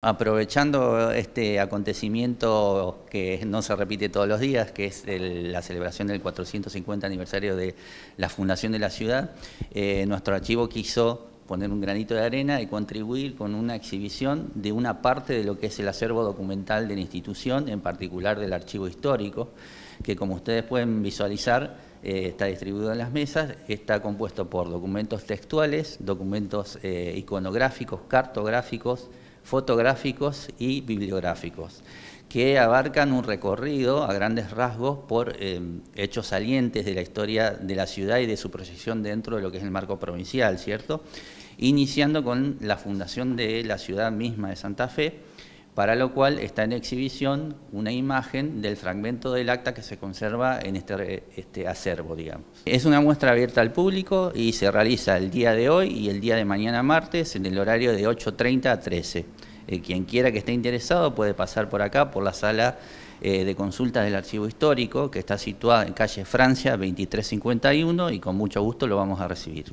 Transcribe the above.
Aprovechando este acontecimiento que no se repite todos los días, que es la celebración del 450 aniversario de la fundación de la ciudad, eh, nuestro archivo quiso poner un granito de arena y contribuir con una exhibición de una parte de lo que es el acervo documental de la institución, en particular del archivo histórico, que como ustedes pueden visualizar eh, está distribuido en las mesas, está compuesto por documentos textuales, documentos eh, iconográficos, cartográficos, fotográficos y bibliográficos, que abarcan un recorrido a grandes rasgos por em, hechos salientes de la historia de la ciudad y de su proyección dentro de lo que es el marco provincial, ¿cierto? Iniciando con la fundación de la ciudad misma de Santa Fe para lo cual está en exhibición una imagen del fragmento del acta que se conserva en este, este, acervo, digamos. Es una muestra abierta al público y se realiza el día de hoy y el día de mañana martes en el horario de 8.30 a 13. Eh, quien quiera que esté interesado puede pasar por acá, por la sala eh, de consultas del Archivo Histórico, que está situada en calle Francia 2351 y con mucho gusto lo vamos a recibir.